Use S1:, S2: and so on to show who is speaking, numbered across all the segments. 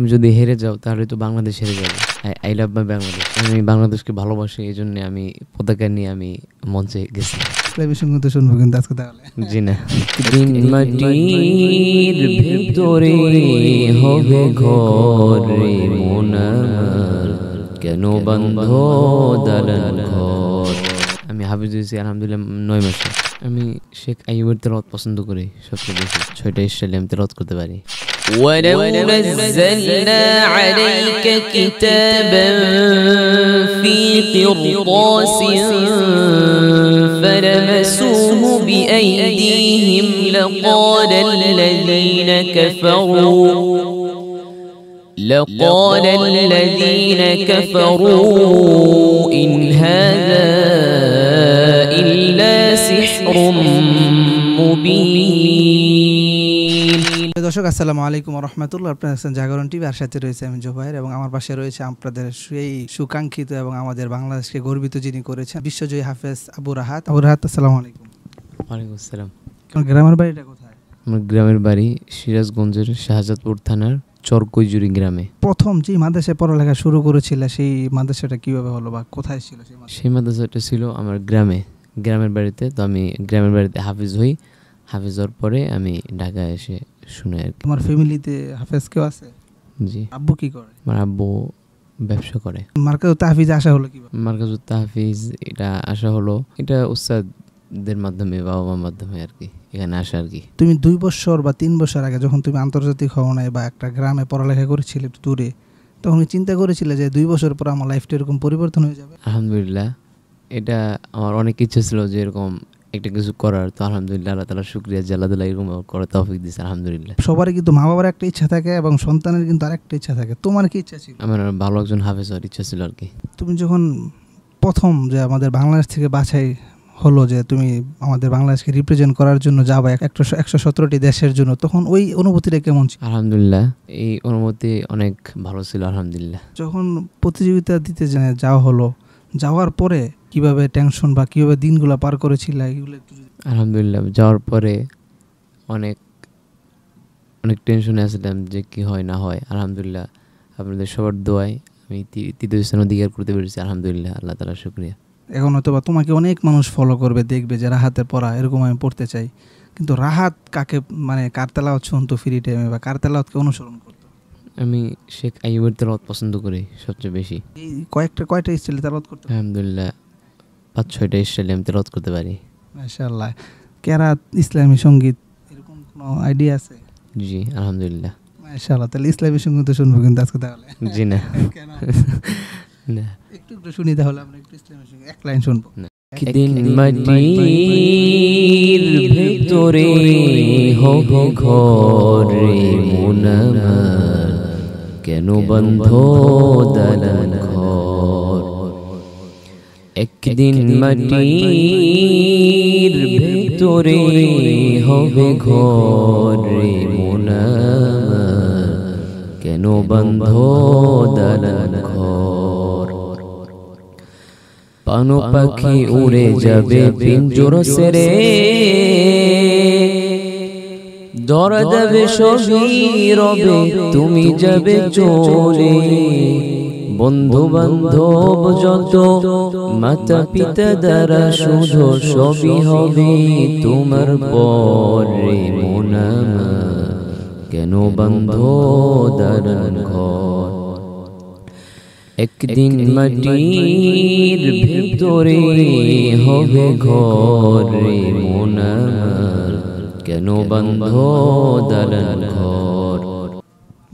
S1: তুমি যদি হেরে যাও তাহলে তো বাংলাদেশ হেরে যাবে আই লাভ মাই বাংলাদেশ আমি বাংলাদেশকে ভালোবাসি এই জন্য আমি পতাকা নিয়ে আমি মঞ্চে গেছি আমি হাবিজ হয়েছি আলহামদুলিল্লাহ নয় মাসে আমি শেখ আইবের তেরত পছন্দ করি সবচেয়ে বেশি ছয়টা স্টাইলে আমি তেরত করতে পারি
S2: ولو نزلنا عليك كتابا في قرطاس فلمسوه بأيديهم لقال الذين كفروا لقال الذين كفروا إن
S3: هذا إلا سحر مبين প্রিয় দর্শক আসসালামু আলাইকুম রহমতুল্লাহ আপনার আছেন জাগরণ টিভি আর সাথে রয়েছে আমি জোবাইর এবং আমার পাশে রয়েছে আপনাদের সেই সুকাঙ্ক্ষিত এবং আমাদের বাংলাদেশকে গর্বিত যিনি করেছেন বিশ্বজয়ী হাফেজ আবু রাহাত আবু রাহাত আসসালামু আলাইকুম ওয়ালাইকুম আসসালাম
S1: গ্রামের বাড়িটা কোথায় আমার গ্রামের বাড়ি সিরাজগঞ্জের শাহজাদপুর থানার চরকৈজুরি গ্রামে
S3: প্রথম যে মাদ্রাসায় পড়ালেখা শুরু করেছিল সেই মাদ্রাসাটা কিভাবে হলো বা কোথায় ছিল
S1: সেই মাদ্রাসাটা ছিল আমার গ্রামে গ্রামের বাড়িতে তো আমি গ্রামের বাড়িতে হাফিজ হই হাফেজর পরে আমি ঢাকা এসে শুনে আর কি তোমার
S3: ফ্যামিলিতে হাফেজ কেউ আছে জি আব্বু কি করে
S1: আমার আব্বু ব্যবসা করে
S3: মার্কাজুত তাহফিজ আসা হলো
S1: কি মার্কাজুত তাহফিজ এটা আসা হলো এটা উস্তাদদের মাধ্যমে বাবা মার মাধ্যমে আর কি এখানে আসা আর কি
S3: তুমি দুই বছর বা তিন বছর আগে যখন তুমি আন্তর্জাতিক হওয়ায় বা একটা গ্রামে পড়ালেখা করেছিলে দূরে তখন চিন্তা করেছিলে যে দুই বছর পর আমার লাইফটা এরকম পরিবর্তন হয়ে যাবে
S1: আলহামদুলিল্লাহ এটা আমার অনেক ইচ্ছে ছিল যে এরকম একটা কিছু করার তো আলহামদুলিল্লাহ আল্লাহ তালা শুক্রিয়া দিল্লা এরকম করে তফিক দিয়েছে আলহামদুলিল্লাহ
S3: সবারই কিন্তু মা বাবার একটা ইচ্ছা থাকে এবং সন্তানের কিন্তু আরেকটা ইচ্ছা থাকে তোমার কি ইচ্ছা ছিল
S1: আমার ভালো একজন হাফেজ হওয়ার ইচ্ছা ছিল আর কি
S3: তুমি যখন প্রথম যে আমাদের বাংলাদেশ থেকে বাছাই হলো যে তুমি আমাদের বাংলাদেশকে রিপ্রেজেন্ট করার জন্য যাবে একশো একশো সতেরোটি দেশের জন্য তখন ওই অনুভূতিটা কেমন ছিল
S1: আলহামদুলিল্লাহ এই অনুভূতি অনেক ভালো ছিল আলহামদুলিল্লাহ
S3: যখন প্রতিযোগিতা দিতে যাওয়া হলো যাওয়ার পরে কিভাবে টেনশন বা কিভাবে দিনগুলো পার করেছিল এগুলো
S1: আলহামদুলিল্লাহ যাওয়ার পরে অনেক অনেক টেনশনে আসলাম যে কি হয় না হয় আলহামদুলিল্লাহ আপনাদের সবার দোয়াই আমি তৃতীয় স্থান অধিকার করতে পেরেছি আলহামদুলিল্লাহ আল্লাহ তালা শুক্রিয়া
S3: এখন হয়তো বা তোমাকে অনেক মানুষ ফলো করবে দেখবে যে রাহাতের পড়া এরকম আমি পড়তে চাই কিন্তু রাহাত কাকে মানে কার তেলাওয়াত শুনতো ফ্রি টাইমে বা কার অনুসরণ করতো আমি
S1: শেখ আইবের তেলাওয়াত পছন্দ করি সবচেয়ে বেশি কয়েকটা কয়েকটা স্টাইলে তেলাওয়াত করতো আলহামদুলিল্লাহ পাঁচ ছয়টা স্টাইলে আমি করতে পারি
S3: মাশাআল্লাহ ইসলামী সঙ্গীত এরকম কোনো আইডিয়া আছে
S1: জি আলহামদুলিল্লাহ
S3: মাশাআল্লাহ তাহলে ইসলামী সঙ্গীত শুনবো কিন্তু আজকে তাহলে জি না না একটু একটু শুনি তাহলে আমরা একটু ইসলামী সঙ্গীত এক লাইন শুনবো একদিন মাটির ভিতরে
S1: কেন বন্ধ একদিন মাটির
S2: ভেতরে হবে ঘরে মোনা
S1: কেন বন্ধ দালান ঘর পানো পাখি উড়ে যাবে পিঞ্জোর সেরে দর যাবে সবই রবে তুমি যাবে চোরে বন্ধু
S2: বান্ধব যত মাতা পিতা দ্বারা শুধ সবই হবে তোমার
S1: পরে
S2: মোনামা কেন বন্ধ দারান ঘর একদিন মাটির ভিতরে
S1: হবে ঘরে
S2: রে
S1: কেন বন্ধ দারান ঘর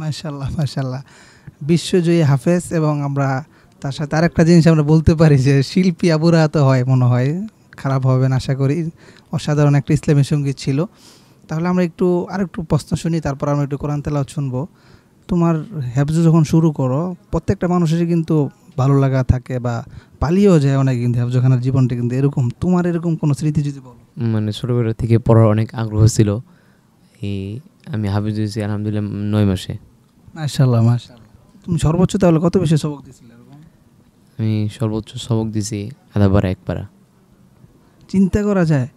S3: মাশাল্লাহ মাশাল্লাহ বিশ্বজয়ী হাফেজ এবং আমরা তার সাথে আরেকটা জিনিস আমরা বলতে পারি যে শিল্পী আবুরাহাত হয় মনে হয় খারাপ হবে না আশা করি অসাধারণ একটা ইসলামী সঙ্গীত ছিল তাহলে আমরা একটু আরেকটু প্রশ্ন শুনি তারপর আমরা একটু কোরআন তেলাও শুনবো তোমার হ্যাবজু যখন শুরু করো প্রত্যেকটা মানুষেরই কিন্তু ভালো লাগা থাকে বা পালিয়েও যায় অনেক কিন্তু হ্যাবজু খানের জীবনটা কিন্তু এরকম তোমার এরকম কোনো স্মৃতি যদি বলো
S1: মানে ছোটোবেলা থেকে পড়ার অনেক আগ্রহ ছিল এই আমি হাফিজ হয়েছি আলহামদুলিল্লাহ নয় মাসে
S3: মাসাল্লাহ মাশাল্লাহ তুমি সর্বোচ্চ তাহলে কত বেশি সবক দিয়েছিলে
S1: আমি সর্বোচ্চ সবক দিয়েছি আধা পারা এক পারা
S3: চিন্তা করা যায়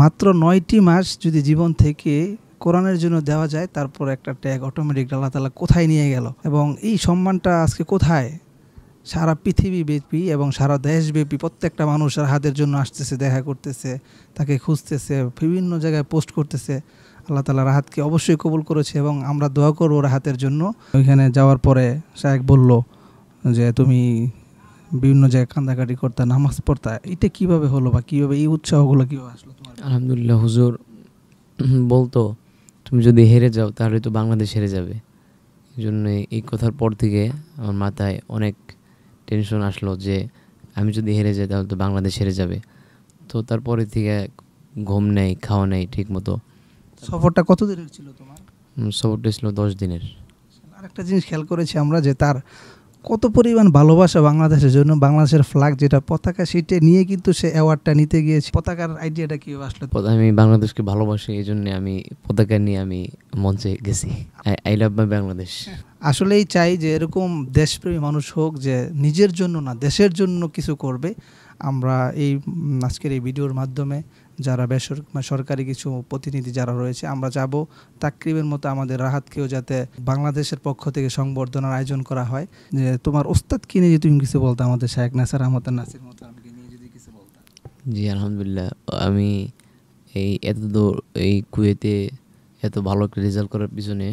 S3: মাত্র নয়টি মাস যদি জীবন থেকে কোরআনের জন্য দেওয়া যায় তারপর একটা ট্যাগ অটোমেটিক আল্লাহ তালা কোথায় নিয়ে গেল এবং এই সম্মানটা আজকে কোথায় সারা পৃথিবী ব্যাপী এবং সারা দেশব্যাপী প্রত্যেকটা মানুষের হাতের জন্য আসতেছে দেখা করতেছে তাকে খুঁজতেছে বিভিন্ন জায়গায় পোস্ট করতেছে আল্লাহ তালা রাহাতকে অবশ্যই কবুল করেছে এবং আমরা দোয়া করবো রাহাতের জন্য ওইখানে যাওয়ার পরে শাহেক বলল যে তুমি বিভিন্ন জায়গায় কান্দাকাটি করতা নামাজ পড়তা এটা কিভাবে হলো বা কীভাবে এই উৎসাহগুলো কীভাবে আসলো আলহামদুলিল্লাহ হুজুর
S1: বলতো তুমি যদি হেরে যাও তাহলে তো বাংলাদেশ হেরে যাবে এই জন্য এই কথার পর থেকে আমার মাথায় অনেক টেনশন আসলো যে আমি যদি হেরে যাই তাহলে তো বাংলাদেশ হেরে যাবে তো তারপরে থেকে ঘুম নেই খাওয়া নেই ঠিক মতো
S3: আচ্ছা, সফরটা কত দিনের ছিল তোমার
S1: সফরটা ছিল দশ দিনের
S3: আরেকটা জিনিস খেয়াল করেছি আমরা যে তার কত পরিমাণ ভালোবাসা বাংলাদেশের জন্য বাংলাদেশের ফ্ল্যাগ যেটা পতাকা সেটা নিয়ে কিন্তু সে অ্যাওয়ার্ডটা নিতে গিয়েছে পতাকার আইডিয়াটা কি আসলো
S1: আমি বাংলাদেশকে ভালোবাসি এই জন্য আমি পতাকা নিয়ে আমি মঞ্চে গেছি আই লাভ মাই বাংলাদেশ
S3: আসলেই চাই যে এরকম দেশপ্রেমী মানুষ হোক যে নিজের জন্য না দেশের জন্য কিছু করবে আমরা এই আজকের এই ভিডিওর মাধ্যমে যারা বেসর মানে সরকারি কিছু প্রতিনিধি যারা রয়েছে আমরা যাব তাকরিবের মতো আমাদের রাহাতকেও যাতে বাংলাদেশের পক্ষ থেকে সংবর্ধনার আয়োজন করা হয় যে তোমার কিনে যে তুমি কিছু বলতো আমাদের শেখ নাসার আহমদ নাসির মতো যদি
S1: কিছু জি আলহামদুলিল্লাহ আমি এই এত এই কুয়েতে এত ভালো রেজাল্ট করার পিছনে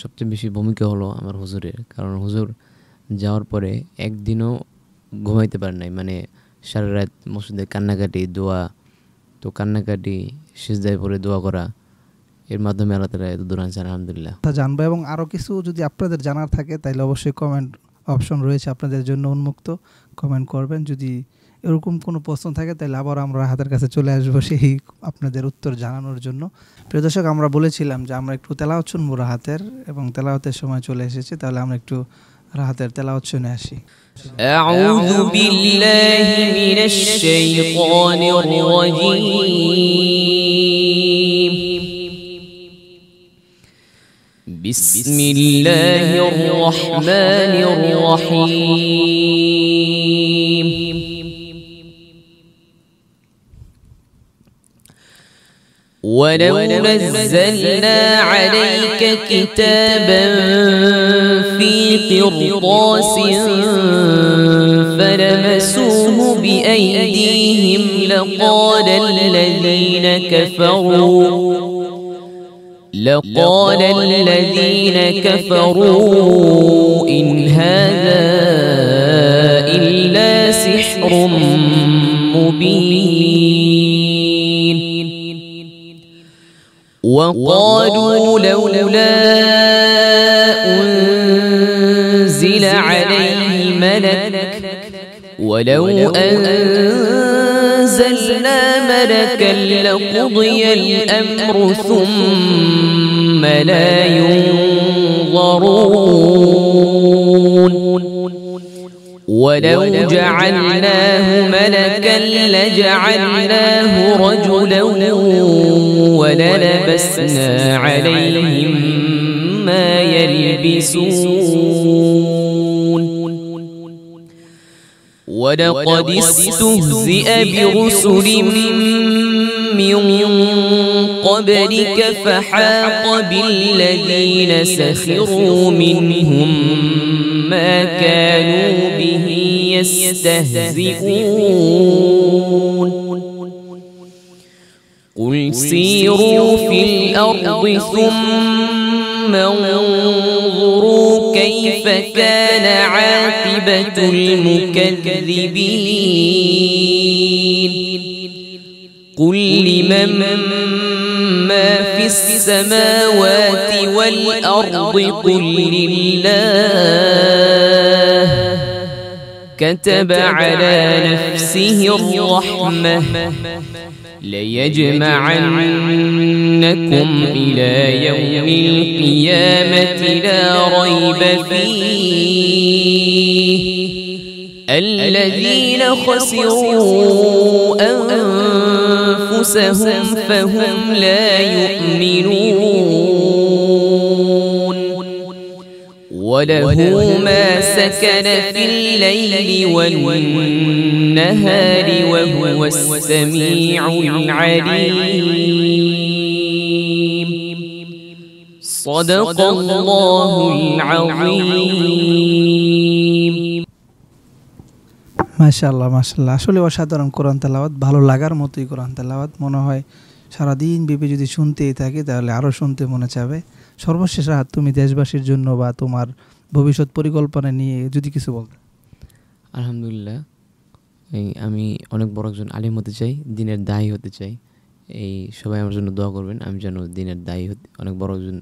S1: সবচেয়ে বেশি ভূমিকা হলো আমার হুজুরের কারণ হুজুর যাওয়ার পরে একদিনও ঘুমাইতে পারে নাই মানে সারা রাত মসজিদে কান্নাকাটি দোয়া তো কান্নাকাটি সিজদায় পরে দোয়া করা এর মাধ্যমে আল্লাহ তালা এত দূর আনছে আলহামদুলিল্লাহ
S3: তা জানবো এবং আরও কিছু যদি আপনাদের জানার থাকে তাহলে অবশ্যই কমেন্ট অপশন রয়েছে আপনাদের জন্য উন্মুক্ত কমেন্ট করবেন যদি এরকম কোনো প্রশ্ন থাকে তাহলে আবার আমরা হাতের কাছে চলে আসবো সেই আপনাদের উত্তর জানানোর জন্য প্রিয় দর্শক আমরা বলেছিলাম যে আমরা একটু তেলাওয়াত শুনবো রাহাতের এবং তেলাওতের সময় চলে এসেছে তাহলে আমরা একটু রাহাতের তেলাওয়াত শুনে আসি أعوذ بالله من الشيطان الرجيم
S2: بسم الله الرحمن الرحيم ولو نزلنا عليك كتابا في قرطاس فلمسوه بأيديهم لقال الذين كفروا لقال الذين كفروا إن هذا إلا سحر مبين وقالوا لولا أنزل عليه ملك ولو أنزلنا ملكا لقضي الأمر ثم لا ينظرون ولو جعلناه ملكا لجعلناه رجلا وللبسنا عليهم ما يلبسون ولقد استهزئ برسل من قبلك فحاق بالذين سخروا منهم ما كانوا به يستهزئون قل سيروا في الأرض ثم انظروا كيف كان عاقبة المكذبين قل لمن السماوات والأرض قل لله كتب على نفسه الرحمة ليجمعنكم إلى يوم القيامة لا ريب فيه الذين خسروا أنفسهم أنفسهم فهم لا يؤمنون وله ما سكن في الليل والنهار وهو السميع العليم صدق الله العظيم
S3: মাশাল্লাহ মাশাল্লাহ আসলে অসাধারণ কোরআন তেলাওয়াত ভালো লাগার মতোই কোরআন তেলাওয়াত মনে হয় সারাদিন ভেবে যদি শুনতেই থাকি তাহলে আরও শুনতে মনে চাবে সর্বশেষ রাহাত তুমি দেশবাসীর জন্য বা তোমার ভবিষ্যৎ পরিকল্পনা নিয়ে যদি কিছু বলতে আলহামদুলিল্লাহ এই
S1: আমি অনেক বড় একজন আলিম হতে চাই দিনের দায়ী হতে চাই এই সবাই আমার জন্য দোয়া করবেন আমি যেন দিনের দায়ী হতে অনেক বড় একজন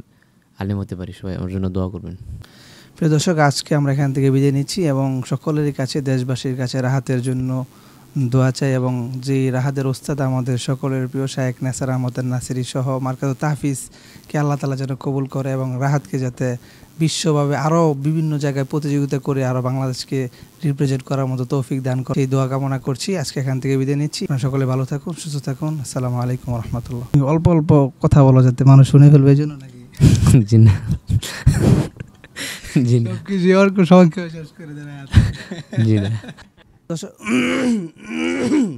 S1: আলিম হতে পারি সবাই আমার জন্য দোয়া করবেন
S3: প্রিয় দর্শক আজকে আমরা এখান থেকে বিদায় নিচ্ছি এবং সকলেরই কাছে দেশবাসীর কাছে রাহাতের জন্য দোয়া চাই এবং যে রাহাদের ওস্তাদ আমাদের সকলের প্রিয় শায়েক নাসার আহমদের নাসিরি সহ মার্কাজ তাহফিজকে আল্লাহ তালা যেন কবুল করে এবং রাহাতকে যাতে বিশ্বভাবে আরও বিভিন্ন জায়গায় প্রতিযোগিতা করে আরও বাংলাদেশকে রিপ্রেজেন্ট করার মতো তৌফিক দান করে এই দোয়া কামনা করছি আজকে এখান থেকে বিদায় নিচ্ছি আপনারা সকলে ভালো থাকুন সুস্থ থাকুন আসসালামু আলাইকুম রহমতুল্লাহ অল্প অল্প কথা বলা যাতে মানুষ শুনে ফেলবে এই জন্য নাকি जी ना किसी और को शौक की वजह से कर दे रहा है जी ना
S2: तो